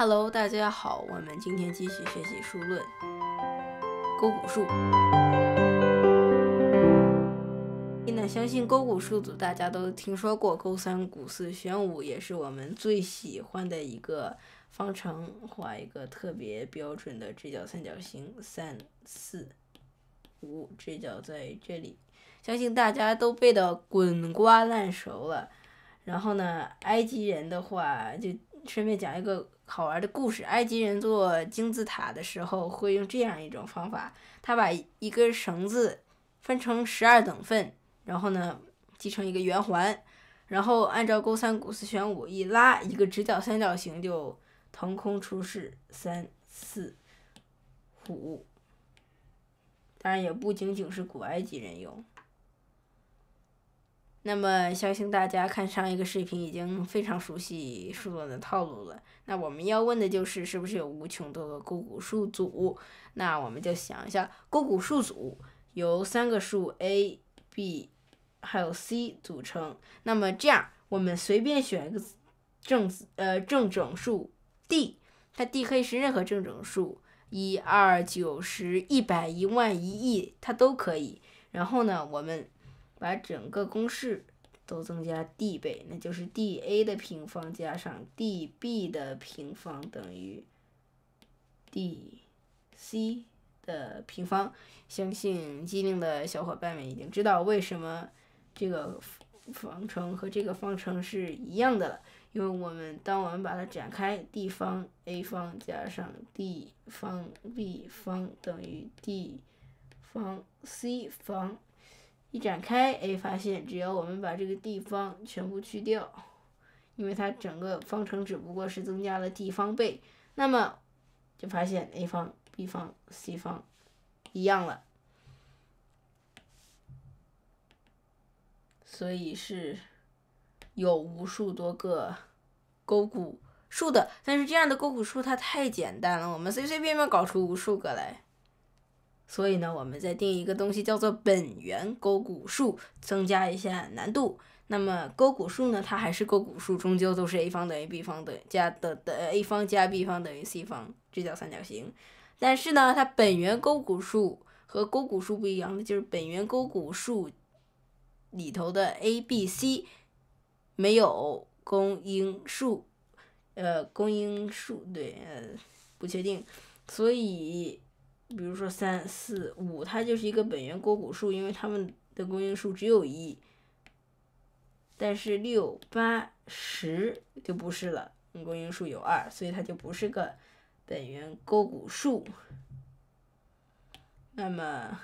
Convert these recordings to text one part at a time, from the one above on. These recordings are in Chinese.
Hello，大家好，我们今天继续学习数论勾股数。那相信勾股数组大家都听说过，勾三股四弦五也是我们最喜欢的一个方程。画一个特别标准的直角三角形，三、四、五，直角在这里。相信大家都背的滚瓜烂熟了。然后呢，埃及人的话就。顺便讲一个好玩的故事：埃及人做金字塔的时候，会用这样一种方法，他把一根绳子分成十二等份，然后呢系成一个圆环，然后按照勾三股四弦五一拉，一个直角三角形就腾空出世。三四五，当然也不仅仅是古埃及人用。那么相信大家看上一个视频已经非常熟悉数论的套路了。那我们要问的就是是不是有无穷多个勾股数组？那我们就想一下，勾股数组由三个数 a、b 还有 c 组成。那么这样，我们随便选一个正呃正整数 d，它 d 可以是任何正整数，一二九十一百一万一亿它都可以。然后呢，我们把整个公式都增加 d 倍，那就是 d a 的平方加上 d b 的平方等于 d c 的平方。相信机灵的小伙伴们已经知道为什么这个方程和这个方程是一样的了，因为我们当我们把它展开，d 方 a 方加上 d 方 b 方等于 d 方 c 方。一展开，哎，发现只要我们把这个地方全部去掉，因为它整个方程只不过是增加了地方倍，那么就发现 a 方、b 方、c 方一样了。所以是有无数多个勾股数的，但是这样的勾股数它太简单了，我们随随便便搞出无数个来。所以呢，我们再定一个东西叫做本源勾股数，增加一下难度。那么勾股数呢，它还是勾股数，终究都是 a 方等于 b 方等加的的 a 方加 b 方等于 c 方直角三角形。但是呢，它本源勾股数和勾股数不一样，的就是本源勾股数里头的 a、b、c 没有公因数，呃，公因数对，呃，不确定，所以。比如说三四五，它就是一个本源勾股数，因为它们的公因数只有一。但是六八十就不是了，公因数有二，所以它就不是个本源勾股数。那么，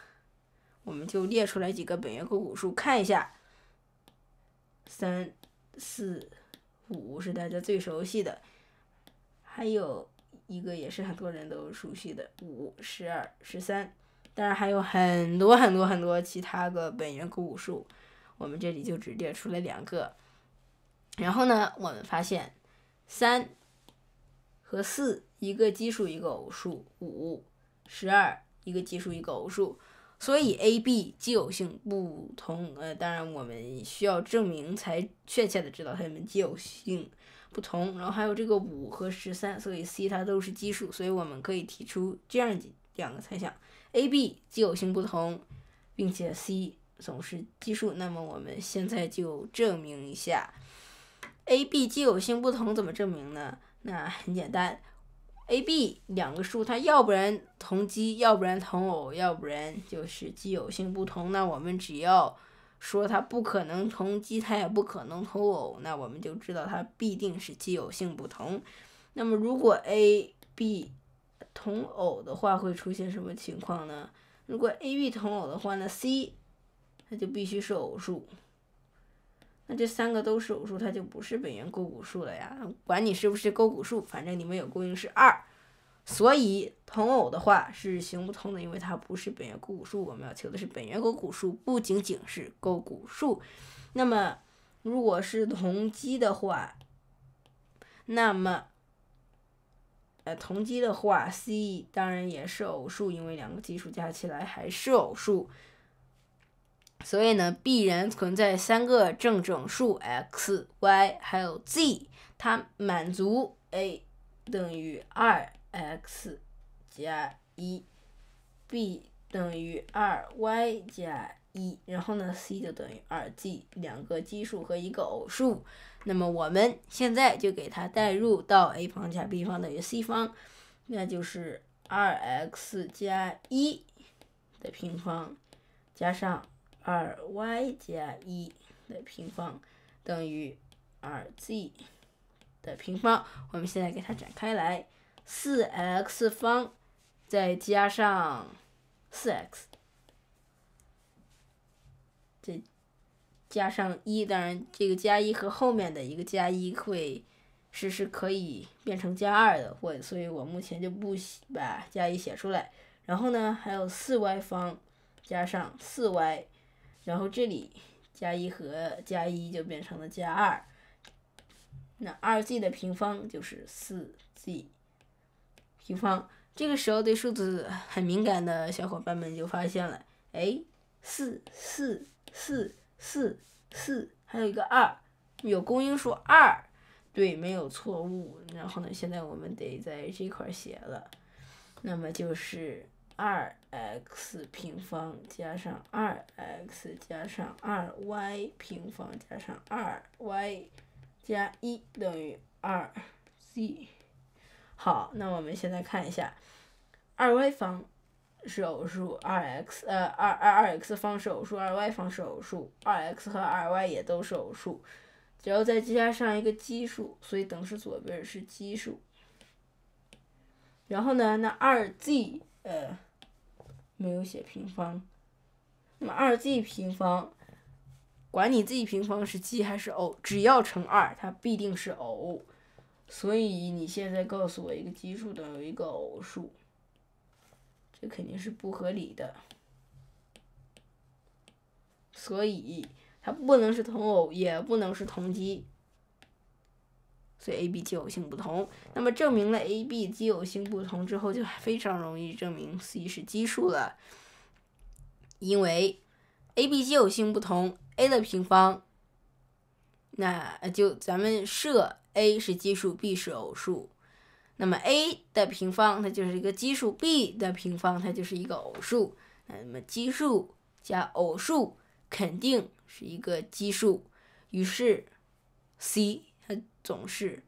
我们就列出来几个本源勾股数看一下。三四五是大家最熟悉的，还有。一个也是很多人都熟悉的五十二、十三，当然还有很多很多很多其他的本源古偶数，我们这里就只列出了两个。然后呢，我们发现三和四一个奇数一个偶数，五十二一个奇数一个偶数，所以 a、b 奇偶性不同。呃，当然我们需要证明才确切的知道它们奇偶性。不同，然后还有这个五和十三，所以 c 它都是奇数，所以我们可以提出这样两个猜想：a、b 奇偶性不同，并且 c 总是奇数。那么我们现在就证明一下 a、b 奇偶性不同怎么证明呢？那很简单，a、b 两个数它要不然同奇，要不然同偶，要不然就是奇偶性不同。那我们只要说它不可能同奇，它也不可能同偶，那我们就知道它必定是奇偶性不同。那么，如果 a、b 同偶的话，会出现什么情况呢？如果 a、b 同偶的话，那 c 它就必须是偶数。那这三个都是偶数，它就不是本源勾股数了呀。管你是不是勾股数，反正你们有公因式二。所以同偶的话是行不通的，因为它不是本源勾股数。我们要求的是本源勾股数，不仅仅是勾股数。那么，如果是同基的话，那么，呃，同基的话，c 当然也是偶数，因为两个奇数加起来还是偶数。所以呢，必然存在三个正整数 x、y 还有 z，它满足 a 等于二。x 加一，b 等于二 y 加一，然后呢 c 就等于二 z，两个奇数和一个偶数。那么我们现在就给它代入到 a 方加 b 方等于 c 方，那就是二 x 加一的平方加上二 y 加一的平方等于二 z 的平方。我们现在给它展开来。四 x 方再加上四 x，再加上一，当然这个加一和后面的一个加一会是是可以变成加二的，我所以我目前就不把加一写出来。然后呢，还有四 y 方加上四 y，然后这里加一和加一就变成了加二，那二 z 的平方就是四 z。平方，这个时候对数字很敏感的小伙伴们就发现了，哎，四四四四四，还有一个二，有公因数二，对，没有错误。然后呢，现在我们得在这块写了，那么就是二 x 平方加上二 x 加上二 y 平方加上二 y 加一等于二 z。好，那我们现在看一下，二 y 方是偶数，二 x 呃二二二 x 方是偶数，二 y 方是偶数，二 x 和二 y 也都是偶数，只要再加上一个奇数，所以等式左边是奇数。然后呢，那二 z 呃没有写平方，那么二 z 平方，管你 z 平方是奇还是偶，只要乘二，它必定是偶。所以你现在告诉我一个奇数等于一个偶数，这肯定是不合理的。所以它不能是同偶，也不能是同奇，所以 a、b 奇偶性不同。那么证明了 a、b 奇偶性不同之后，就非常容易证明 c 是奇数了。因为 a、b 奇偶性不同，a 的平方，那就咱们设。a 是奇数，b 是偶数，那么 a 的平方它就是一个奇数，b 的平方它就是一个偶数，那么奇数加偶数肯定是一个奇数，于是 c 它总是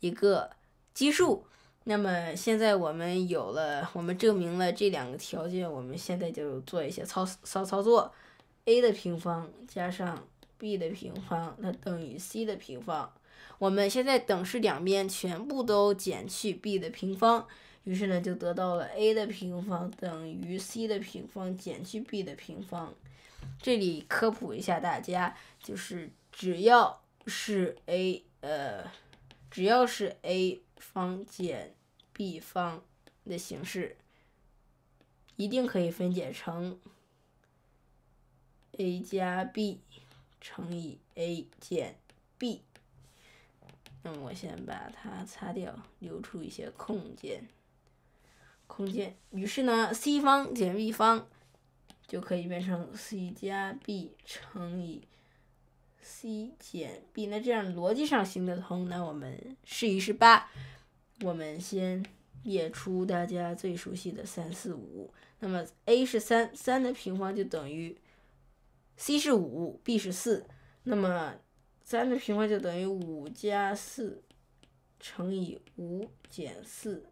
一个奇数。那么现在我们有了，我们证明了这两个条件，我们现在就做一些操骚操作：a 的平方加上 b 的平方它等于 c 的平方。我们现在等式两边全部都减去 b 的平方，于是呢就得到了 a 的平方等于 c 的平方减去 b 的平方。这里科普一下大家，就是只要是 a 呃，只要是 a 方减 b 方的形式，一定可以分解成 a 加 b 乘以 a 减 b。我先把它擦掉，留出一些空间。空间。于是呢，c 方减 b 方就可以变成 c 加 b 乘以 c 减 b。那这样逻辑上行得通。那我们试一试吧。我们先列出大家最熟悉的三四五。那么 a 是三，三的平方就等于。c 是五，b 是四。那么。三的平方就等于五加四乘以五减四，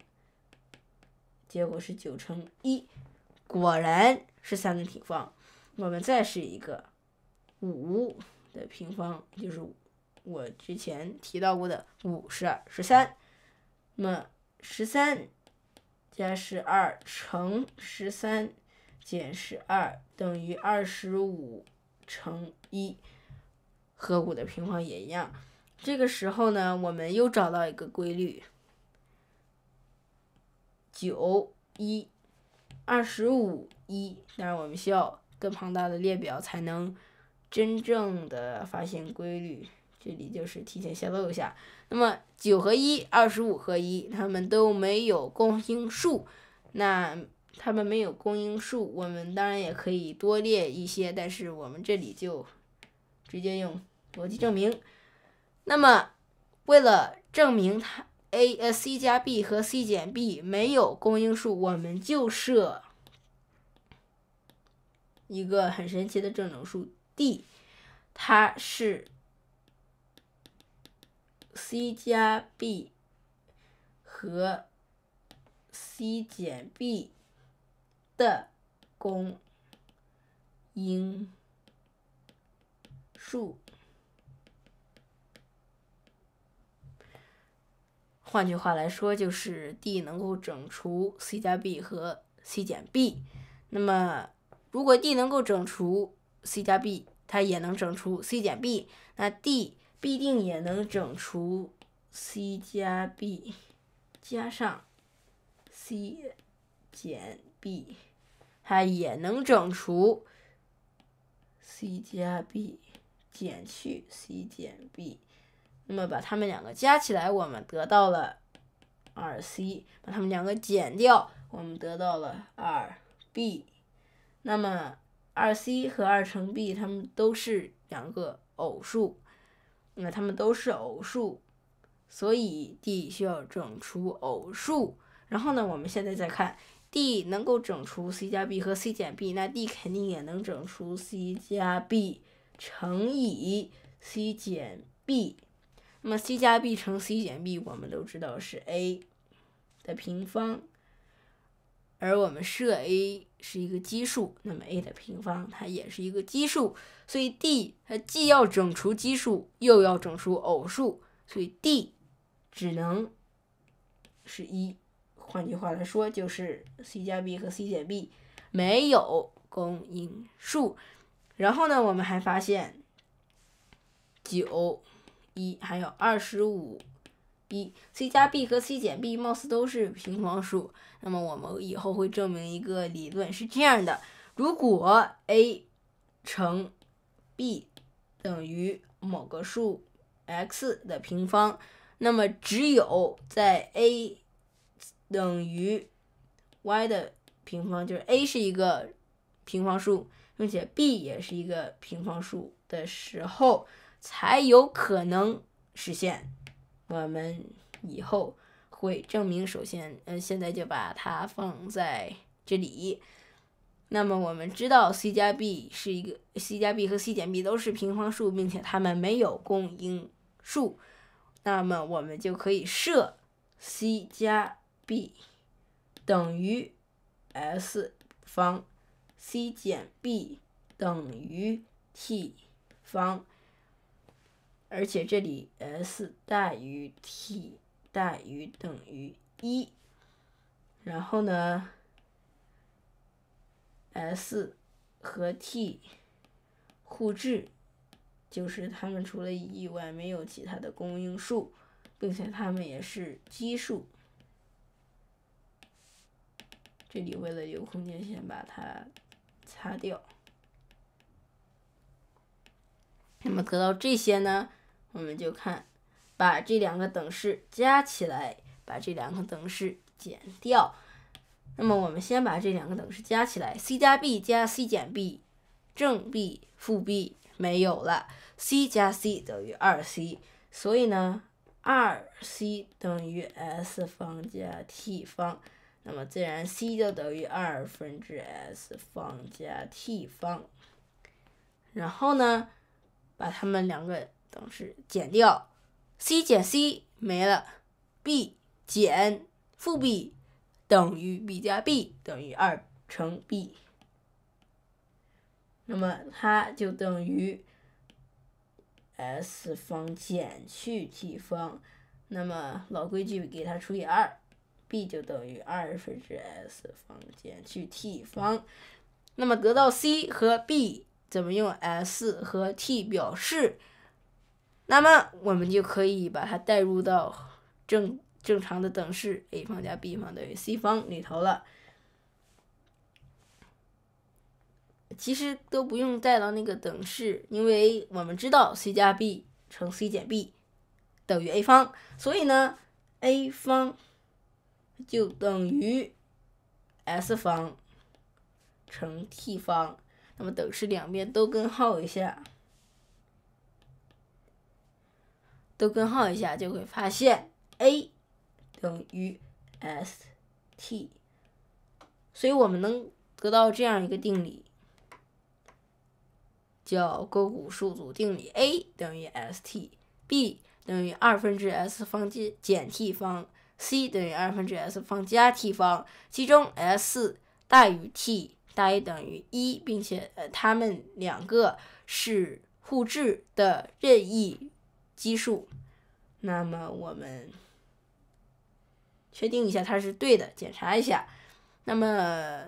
结果是九乘一，果然是三的平方。我们再试一个，五的平方就是我之前提到过的五十二十三，那么十三加十二乘十三减十二等于二十五乘一。和五的平方也一样。这个时候呢，我们又找到一个规律：九一二十五一。但是我们需要更庞大的列表才能真正的发现规律。这里就是提前泄露一下。那么九和一，二十五和一，他们都没有公因数。那他们没有公因数，我们当然也可以多列一些，但是我们这里就。直接用逻辑证明。那么，为了证明它 a 呃 c 加 b 和 c 减 b 没有公因数，我们就设一个很神奇的正整数 d，它是 c 加 b 和 c 减 b 的公因。数，换句话来说，就是 d 能够整除 c 加 b 和 c 减 b。那么，如果 d 能够整除 c 加 b，它也能整除 c 减 b，那 d 必定也能整除 c 加 b 加上 c 减 b，它也能整除 c 加 b。减去 c 减 b，那么把它们两个加起来，我们得到了 2c，把它们两个减掉，我们得到了 2b。那么 2c 和2乘 b，它们都是两个偶数，那它们都是偶数，所以 d 需要整除偶数。然后呢，我们现在再看 d 能够整除 c 加 b 和 c 减 b，那 d 肯定也能整除 c 加 b。乘以 c 减 b，那么 c 加 b 乘 c 减 b，我们都知道是 a 的平方。而我们设 a 是一个奇数，那么 a 的平方它也是一个奇数，所以 d 它既要整除奇数，又要整除偶数，所以 d 只能是一。换句话来说，就是 c 加 b 和 c 减 b 没有公因数。然后呢，我们还发现九一还有二十五一 c 加 b 和 c 减 b 貌似都是平方数。那么我们以后会证明一个理论，是这样的：如果 a 乘 b 等于某个数 x 的平方，那么只有在 a 等于 y 的平方，就是 a 是一个平方数。并且 b 也是一个平方数的时候，才有可能实现。我们以后会证明。首先，嗯，现在就把它放在这里。那么我们知道 c 加 b 是一个，c 加 b 和 c 减 b 都是平方数，并且它们没有公因数。那么我们就可以设 c 加 b 等于 s 方。c 减 b 等于 t 方，而且这里 s 大于 t 大于等于一，然后呢，s 和 t 互质，就是它们除了一以外没有其他的公因数，并且它们也是奇数。这里为了留空间，先把它。擦掉。那么得到这些呢，我们就看，把这两个等式加起来，把这两个等式减掉。那么我们先把这两个等式加起来，c 加 b 加 c 减 b，正 b 负 b 没有了，c 加 c 等于 2c，所以呢，2c 等于 s 方加 t 方。那么自然，c 就等于二分之 s 方加 t 方。然后呢，把它们两个等式减掉，c 减 c 没了，b 减负 b 等于 b 加 b 等于二乘 b。那么它就等于 s 方减去 t 方。那么老规矩，给它除以二。b 就等于二分之 s 方减去 t 方，那么得到 c 和 b 怎么用 s 和 t 表示？那么我们就可以把它代入到正正常的等式 a 方加 b 方等于 c 方里头了。其实都不用带到那个等式，因为我们知道 c 加 b 乘 c 减 b 等于 a 方，所以呢 a 方。就等于 s 方乘 t 方，那么等式两边都根号一下，都根号一下就会发现 a 等于 s t，所以我们能得到这样一个定理，叫勾股数组定理，a 等于 s t，b 等于二分之 s 方减减 t 方。c 等于二分之 s 方加 t 方，其中 s 大于 t 大于等于一，并且它们两个是互质的任意奇数。那么我们确定一下它是对的，检查一下。那么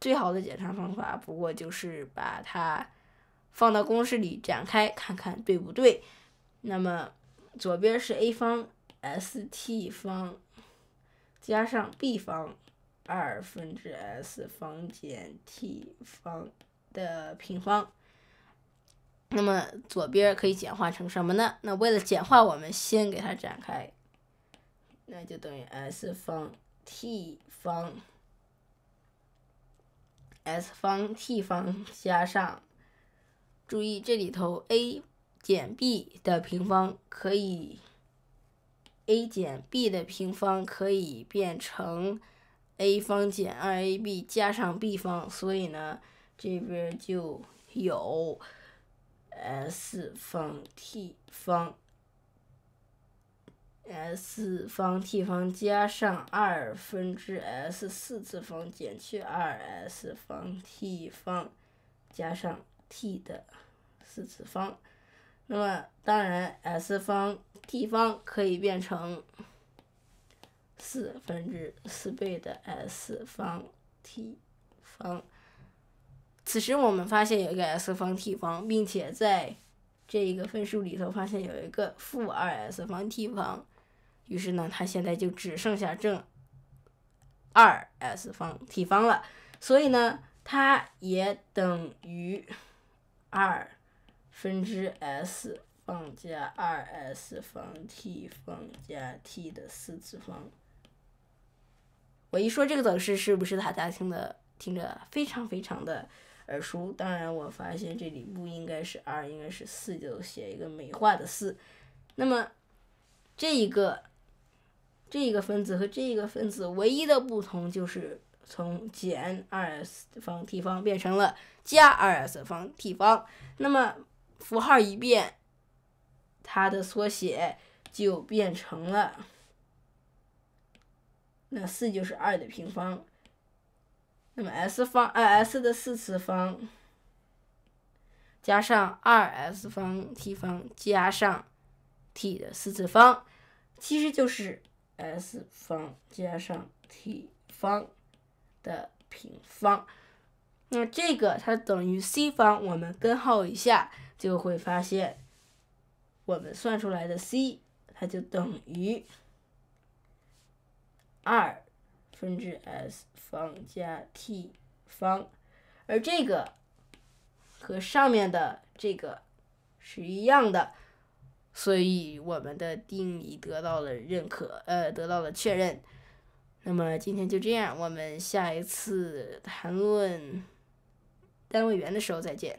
最好的检查方法不过就是把它放到公式里展开，看看对不对。那么左边是 a 方。s t 方加上 b 方二分之 s 方减 t 方的平方，那么左边可以简化成什么呢？那为了简化，我们先给它展开，那就等于 s 方 t 方 s 方 t 方加上，注意这里头 a 减 b 的平方可以。a 减 b 的平方可以变成 a 方减 2ab 加上 b 方，所以呢，这边就有 s 方 t 方，s 方 t 方加上二分之 s 四次方减去 2s 方 t 方加上 t 的四次方。那么，当然，s 方 t 方可以变成四分之四倍的 s 方 t 方。此时，我们发现有一个 s 方 t 方，并且在这一个分数里头发现有一个负二 s 方 t 方。于是呢，它现在就只剩下正二 s 方 t 方了。所以呢，它也等于二。分之 s 方加二 s 方 t 方加 t 的四次方。我一说这个等式，是不是大家听的听着非常非常的耳熟？当然，我发现这里不应该是二，应该是四，就写一个美化的四。那么这一个这一个分子和这一个分子唯一的不同就是从减二 s 方 t 方变成了加二 s 方 t 方。那么符号一变，它的缩写就变成了，那四就是二的平方，那么 s 方呃 s 的四次方，加上二 s 方 t 方加上 t 的四次方，其实就是 s 方加上 t 方的平方，那这个它等于 c 方，我们根号一下。就会发现，我们算出来的 c，它就等于二分之 s 方加 t 方，而这个和上面的这个是一样的，所以我们的定义得到了认可，呃，得到了确认。那么今天就这样，我们下一次谈论单位圆的时候再见。